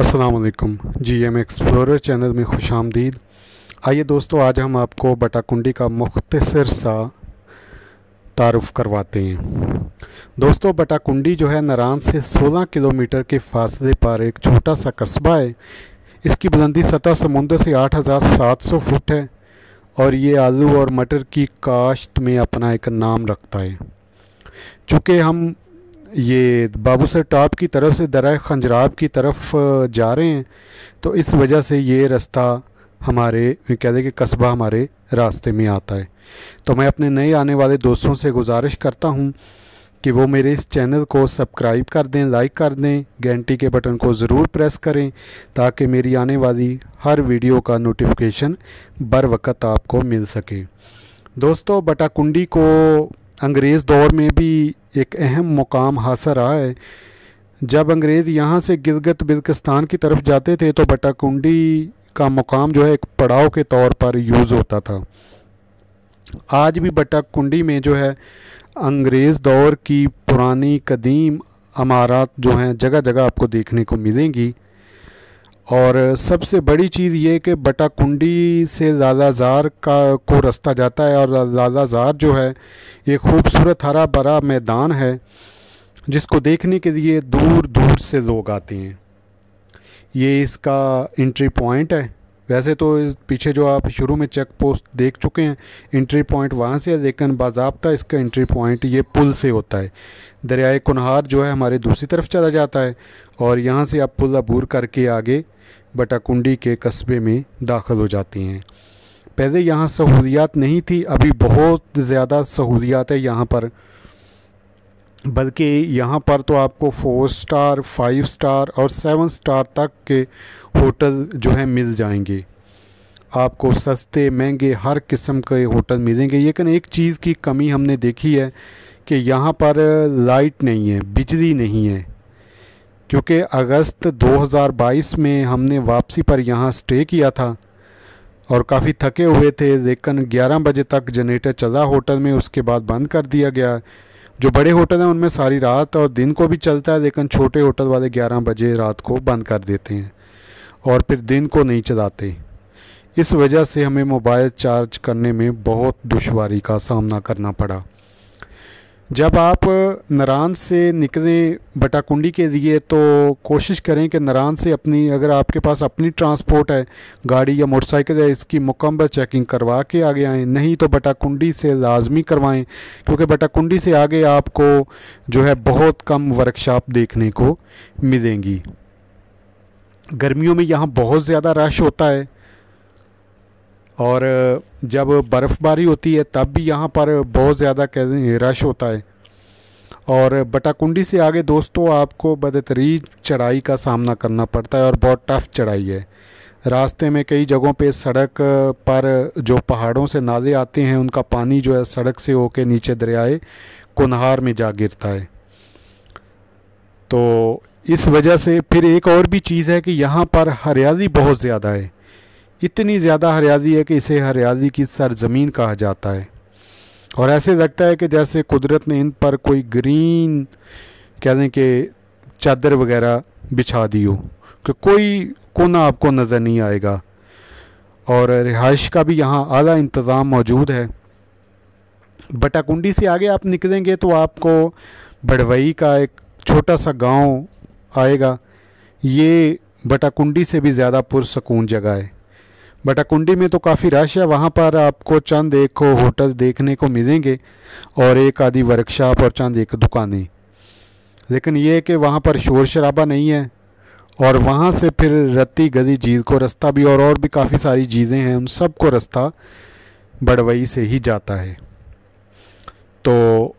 असलकम G M explorer channel में खुश आमदीद आइए दोस्तों आज हम आपको बटाकुंडी का मुख्तर सा तारफ़ करवाते हैं दोस्तों बटाकुंडी जो है नरान से 16 किलोमीटर के फासले पर एक छोटा सा कस्बा है इसकी बुलंदी सतह समुंदर से 8,700 फुट है और ये आलू और मटर की काश्त में अपना एक नाम रखता है चूँकि हम ये बाबू सर टॉप की तरफ से दर खंजराब की तरफ जा रहे हैं तो इस वजह से ये रास्ता हमारे कह दें कि कस्बा हमारे रास्ते में आता है तो मैं अपने नए आने वाले दोस्तों से गुजारिश करता हूँ कि वो मेरे इस चैनल को सब्सक्राइब कर दें लाइक कर दें घंटी के बटन को ज़रूर प्रेस करें ताकि मेरी आने वाली हर वीडियो का नोटिफिकेशन बर वक्त आपको मिल सके दोस्तों बटाकुंडी को अंग्रेज़ दौर में भी एक अहम मुकाम हासिल रहा है जब अंग्रेज़ यहाँ से गिलगत बिल्किस्तान की तरफ जाते थे तो बटाकुंडी का मुकाम जो है एक पड़ाव के तौर पर यूज़ होता था आज भी बटाकुंडी में जो है अंग्रेज़ दौर की पुरानी कदीम अमारात जो हैं जगह जगह आपको देखने को मिलेंगी और सबसे बड़ी चीज़ ये कि बटाकुंडी से लाला ज़ार का को रास्ता जाता है और लाला ज़ार जो है ये खूबसूरत हरा भरा मैदान है जिसको देखने के लिए दूर दूर से लोग आते हैं ये इसका एंट्री पॉइंट है वैसे तो पीछे जो आप शुरू में चेक पोस्ट देख चुके हैं इंट्री पॉइंट वहाँ से है लेकिन बाबा इसका इंट्री पॉइंट ये पुल से होता है दरियाए कुनहार जो है हमारे दूसरी तरफ चला जाता है और यहाँ से आप पुल अबूर करके आगे बटाकुंडी के कस्बे में दाखिल हो जाती हैं पहले यहाँ सहूलियात नहीं थी अभी बहुत ज़्यादा सहूलियात है यहाँ पर बल्कि यहाँ पर तो आपको फोर स्टार फाइव स्टार और सेवन स्टार तक के होटल जो है मिल जाएंगे आपको सस्ते महंगे हर किस्म के होटल मिलेंगे लेकिन एक चीज़ की कमी हमने देखी है कि यहाँ पर लाइट नहीं है बिजली नहीं है क्योंकि अगस्त 2022 में हमने वापसी पर यहाँ स्टे किया था और काफ़ी थके हुए थे लेकिन 11 बजे तक जनरेटर चला होटल में उसके बाद बंद कर दिया गया जो बड़े होटल हैं उनमें सारी रात और दिन को भी चलता है लेकिन छोटे होटल वाले 11 बजे रात को बंद कर देते हैं और फिर दिन को नहीं चलाते इस वजह से हमें मोबाइल चार्ज करने में बहुत दुशारी का सामना करना पड़ा जब आप नरान से निकलें बटाकुंडी के लिए तो कोशिश करें कि नरान से अपनी अगर आपके पास अपनी ट्रांसपोर्ट है गाड़ी या मोटरसाइकिल है इसकी मुकम्मल चेकिंग करवा के आगे आएँ नहीं तो बटाकुंडी से लाजमी करवाएं क्योंकि बटाकुंडी से आगे आपको जो है बहुत कम वर्कशॉप देखने को मिलेंगी गर्मियों में यहाँ बहुत ज़्यादा रश होता है और जब बर्फ़बारी होती है तब भी यहाँ पर बहुत ज़्यादा रश होता है और बटाकुंडी से आगे दोस्तों आपको बदतरीन चढ़ाई का सामना करना पड़ता है और बहुत टफ चढ़ाई है रास्ते में कई जगहों पे सड़क पर जो पहाड़ों से नाले आते हैं उनका पानी जो है सड़क से होके नीचे दरियाए कुनहार में जा गिरता है तो इस वजह से फिर एक और भी चीज़ है कि यहाँ पर हरियाली बहुत ज़्यादा है इतनी ज़्यादा हरियाली है कि इसे हरियाली की सरजमीन कहा जाता है और ऐसे लगता है कि जैसे कुदरत ने इन पर कोई ग्रीन कह दें कि चादर वगैरह बिछा दी हो कि कोई कोना आपको नज़र नहीं आएगा और रिहाइश का भी यहाँ आला इंतज़ाम मौजूद है बटाकुंडी से आगे आप निकलेंगे तो आपको बड़वई का एक छोटा सा गांव आएगा ये बटाकुंडी से भी ज़्यादा पुरसकून जगह है बटाकुंडी में तो काफ़ी रश है वहाँ पर आपको चंद एक होटल देखने को मिलेंगे और एक आधी वर्कशॉप और चंद एक दुकानें लेकिन ये है कि वहाँ पर शोर शराबा नहीं है और वहाँ से फिर रत्ती गली झील को रास्ता भी और और भी काफ़ी सारी चीज़ें हैं उन सब को रास्ता बड़वई से ही जाता है तो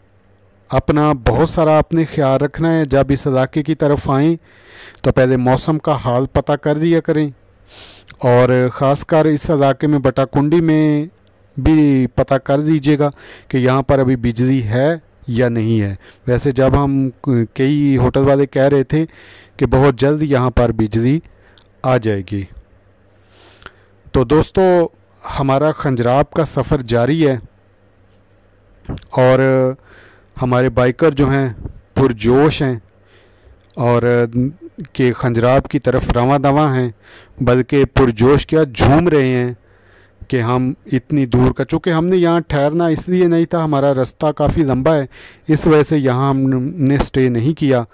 अपना बहुत सारा आपने ख्याल रखना है जब इस इलाके की तरफ आएँ तो पहले मौसम का हाल पता कर दिया करें और ख़ासकर इस इलाके में बटाकुंडी में भी पता कर दीजिएगा कि यहाँ पर अभी बिजली है या नहीं है वैसे जब हम कई होटल वाले कह रहे थे कि बहुत जल्द यहाँ पर बिजली आ जाएगी तो दोस्तों हमारा खंजराब का सफ़र जारी है और हमारे बाइकर जो हैं पुरजोश हैं और के खंजराब की तरफ रवा दवा हैं बल्कि पुरजोश क्या झूम रहे हैं कि हम इतनी दूर का चूँकि हमने यहाँ ठहरना इसलिए नहीं था हमारा रास्ता काफ़ी लंबा है इस वजह से यहाँ हमने स्टे नहीं किया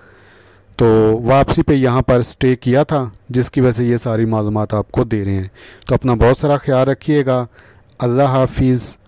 तो वापसी पे यहाँ पर स्टे किया था जिसकी वजह से ये सारी मालूम आपको दे रहे हैं तो अपना बहुत सारा ख्याल रखिएगा अल्लाह हाफिज़